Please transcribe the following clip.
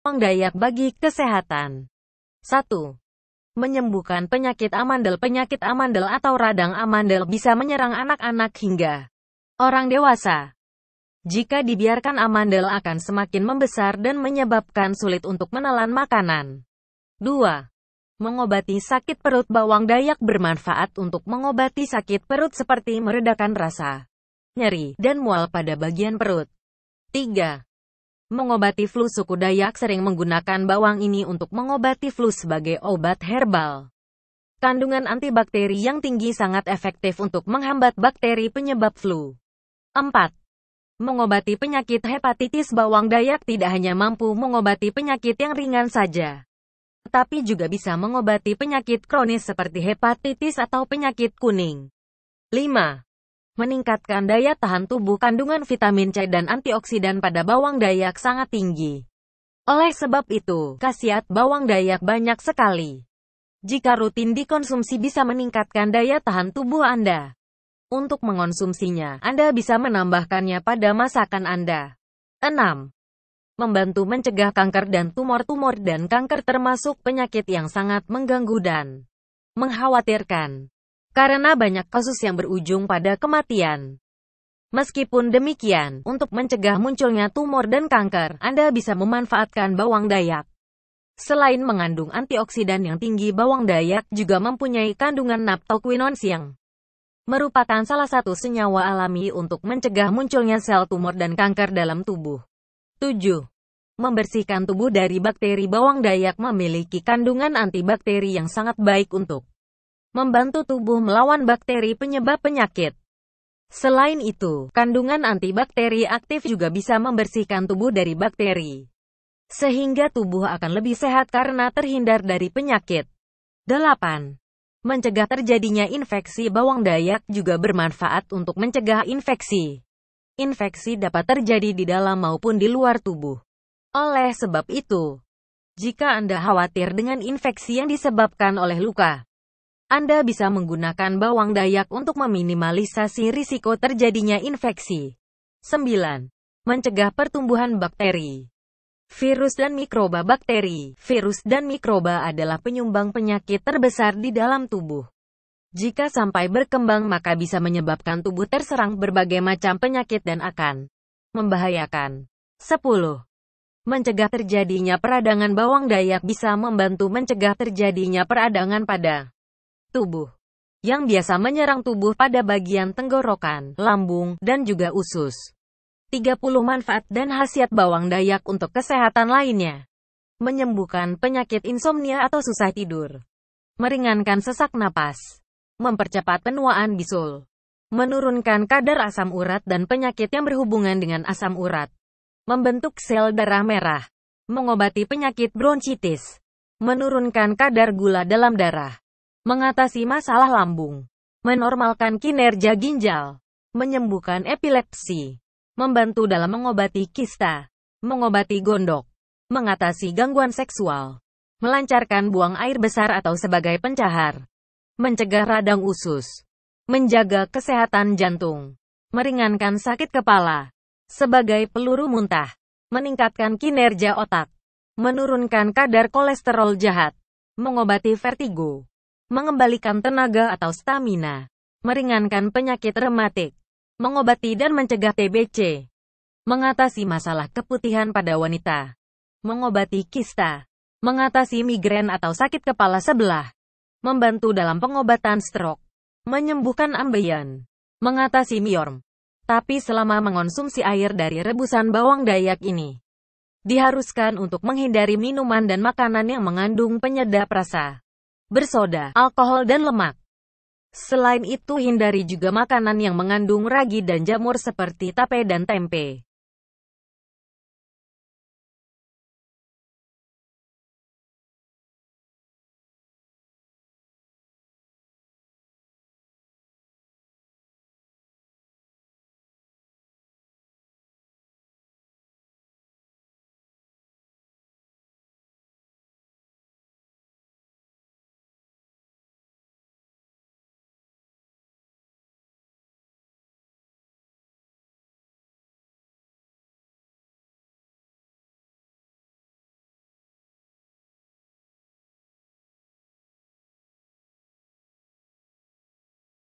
Dayak bagi kesehatan. 1. Menyembuhkan penyakit amandel Penyakit amandel atau radang amandel bisa menyerang anak-anak hingga orang dewasa. Jika dibiarkan amandel akan semakin membesar dan menyebabkan sulit untuk menelan makanan. 2. Mengobati sakit perut bawang dayak bermanfaat untuk mengobati sakit perut seperti meredakan rasa, nyeri, dan mual pada bagian perut. 3. Mengobati flu suku Dayak sering menggunakan bawang ini untuk mengobati flu sebagai obat herbal. Kandungan antibakteri yang tinggi sangat efektif untuk menghambat bakteri penyebab flu. 4. Mengobati penyakit hepatitis bawang Dayak tidak hanya mampu mengobati penyakit yang ringan saja, tetapi juga bisa mengobati penyakit kronis seperti hepatitis atau penyakit kuning. 5 meningkatkan daya tahan tubuh kandungan vitamin C dan antioksidan pada bawang dayak sangat tinggi. Oleh sebab itu, khasiat bawang dayak banyak sekali. Jika rutin dikonsumsi bisa meningkatkan daya tahan tubuh Anda. Untuk mengonsumsinya, Anda bisa menambahkannya pada masakan Anda. 6 membantu mencegah kanker dan tumor-tumor dan kanker termasuk penyakit yang sangat mengganggu dan mengkhawatirkan karena banyak kasus yang berujung pada kematian. Meskipun demikian, untuk mencegah munculnya tumor dan kanker, Anda bisa memanfaatkan bawang dayak. Selain mengandung antioksidan yang tinggi, bawang dayak juga mempunyai kandungan naptoquinons yang merupakan salah satu senyawa alami untuk mencegah munculnya sel tumor dan kanker dalam tubuh. 7. Membersihkan tubuh dari bakteri bawang dayak memiliki kandungan antibakteri yang sangat baik untuk membantu tubuh melawan bakteri penyebab penyakit. Selain itu, kandungan antibakteri aktif juga bisa membersihkan tubuh dari bakteri, sehingga tubuh akan lebih sehat karena terhindar dari penyakit. 8. Mencegah terjadinya infeksi bawang dayak juga bermanfaat untuk mencegah infeksi. Infeksi dapat terjadi di dalam maupun di luar tubuh. Oleh sebab itu, jika Anda khawatir dengan infeksi yang disebabkan oleh luka, anda bisa menggunakan bawang dayak untuk meminimalisasi risiko terjadinya infeksi. 9. Mencegah pertumbuhan bakteri. Virus dan mikroba bakteri. Virus dan mikroba adalah penyumbang penyakit terbesar di dalam tubuh. Jika sampai berkembang maka bisa menyebabkan tubuh terserang berbagai macam penyakit dan akan membahayakan. 10. Mencegah terjadinya peradangan bawang dayak bisa membantu mencegah terjadinya peradangan pada tubuh yang biasa menyerang tubuh pada bagian tenggorokan, lambung, dan juga usus. 30 manfaat dan khasiat bawang dayak untuk kesehatan lainnya. Menyembuhkan penyakit insomnia atau susah tidur. Meringankan sesak napas. Mempercepat penuaan bisul. Menurunkan kadar asam urat dan penyakit yang berhubungan dengan asam urat. Membentuk sel darah merah. Mengobati penyakit bronchitis. Menurunkan kadar gula dalam darah mengatasi masalah lambung, menormalkan kinerja ginjal, menyembuhkan epilepsi, membantu dalam mengobati kista, mengobati gondok, mengatasi gangguan seksual, melancarkan buang air besar atau sebagai pencahar, mencegah radang usus, menjaga kesehatan jantung, meringankan sakit kepala, sebagai peluru muntah, meningkatkan kinerja otak, menurunkan kadar kolesterol jahat, mengobati vertigo mengembalikan tenaga atau stamina, meringankan penyakit rematik, mengobati dan mencegah TBC, mengatasi masalah keputihan pada wanita, mengobati kista, mengatasi migrain atau sakit kepala sebelah, membantu dalam pengobatan stroke, menyembuhkan ambeien, mengatasi miorm. Tapi selama mengonsumsi air dari rebusan bawang dayak ini, diharuskan untuk menghindari minuman dan makanan yang mengandung penyedap rasa bersoda, alkohol dan lemak. Selain itu hindari juga makanan yang mengandung ragi dan jamur seperti tape dan tempe.